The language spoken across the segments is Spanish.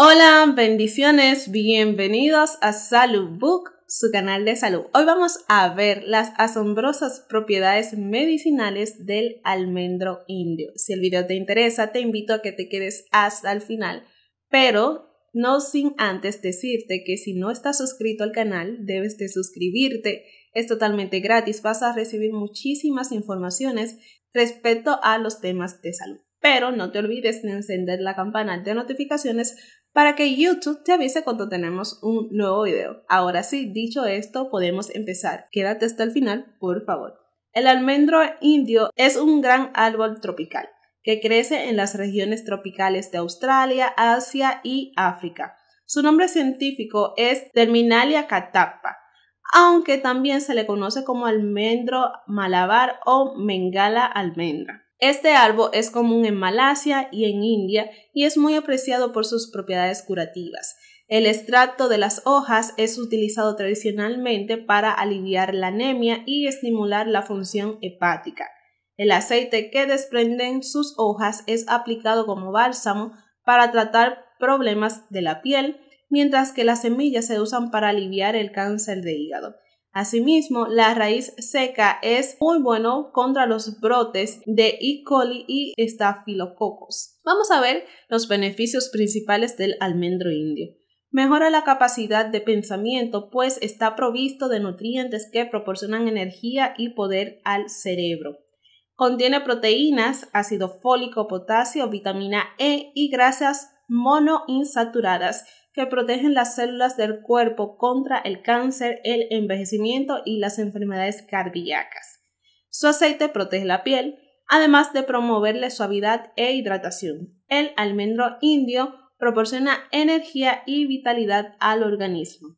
Hola, bendiciones, bienvenidos a Salud Book, su canal de salud. Hoy vamos a ver las asombrosas propiedades medicinales del almendro indio. Si el video te interesa, te invito a que te quedes hasta el final, pero no sin antes decirte que si no estás suscrito al canal, debes de suscribirte. Es totalmente gratis, vas a recibir muchísimas informaciones respecto a los temas de salud pero no te olvides de encender la campana de notificaciones para que YouTube te avise cuando tenemos un nuevo video. Ahora sí, dicho esto, podemos empezar. Quédate hasta el final, por favor. El almendro indio es un gran árbol tropical que crece en las regiones tropicales de Australia, Asia y África. Su nombre científico es Terminalia catapa, aunque también se le conoce como almendro malabar o mengala almendra. Este árbol es común en Malasia y en India y es muy apreciado por sus propiedades curativas. El extracto de las hojas es utilizado tradicionalmente para aliviar la anemia y estimular la función hepática. El aceite que desprenden sus hojas es aplicado como bálsamo para tratar problemas de la piel, mientras que las semillas se usan para aliviar el cáncer de hígado. Asimismo, la raíz seca es muy bueno contra los brotes de E. coli y estafilococos. Vamos a ver los beneficios principales del almendro indio. Mejora la capacidad de pensamiento, pues está provisto de nutrientes que proporcionan energía y poder al cerebro. Contiene proteínas, ácido fólico, potasio, vitamina E y grasas monoinsaturadas que protegen las células del cuerpo contra el cáncer, el envejecimiento y las enfermedades cardíacas. Su aceite protege la piel, además de promoverle suavidad e hidratación. El almendro indio proporciona energía y vitalidad al organismo.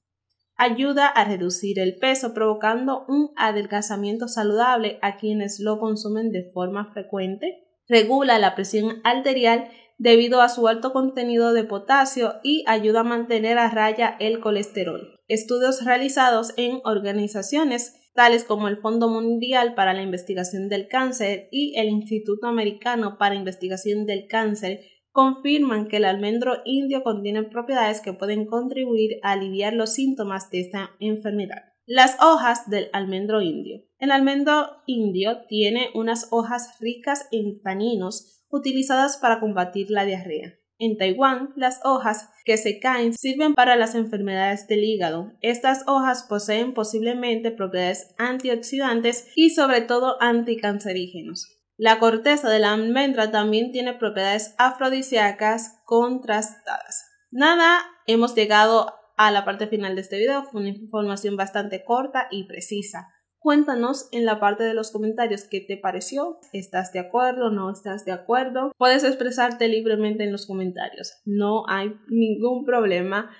Ayuda a reducir el peso provocando un adelgazamiento saludable a quienes lo consumen de forma frecuente regula la presión arterial debido a su alto contenido de potasio y ayuda a mantener a raya el colesterol. Estudios realizados en organizaciones tales como el Fondo Mundial para la Investigación del Cáncer y el Instituto Americano para Investigación del Cáncer confirman que el almendro indio contiene propiedades que pueden contribuir a aliviar los síntomas de esta enfermedad. Las hojas del almendro indio. El almendro indio tiene unas hojas ricas en taninos utilizadas para combatir la diarrea. En Taiwán, las hojas que se caen sirven para las enfermedades del hígado. Estas hojas poseen posiblemente propiedades antioxidantes y sobre todo anticancerígenos. La corteza de la almendra también tiene propiedades afrodisíacas contrastadas. Nada, hemos llegado a la parte final de este video. Fue una información bastante corta y precisa. Cuéntanos en la parte de los comentarios qué te pareció, estás de acuerdo, no estás de acuerdo. Puedes expresarte libremente en los comentarios, no hay ningún problema.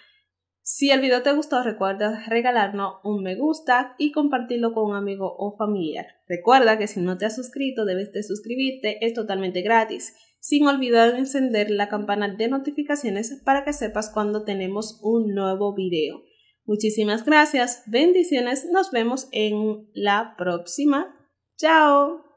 Si el video te gustó, recuerda regalarnos un me gusta y compartirlo con un amigo o familiar. Recuerda que si no te has suscrito, debes de suscribirte, es totalmente gratis, sin olvidar encender la campana de notificaciones para que sepas cuando tenemos un nuevo video. Muchísimas gracias, bendiciones, nos vemos en la próxima. Chao.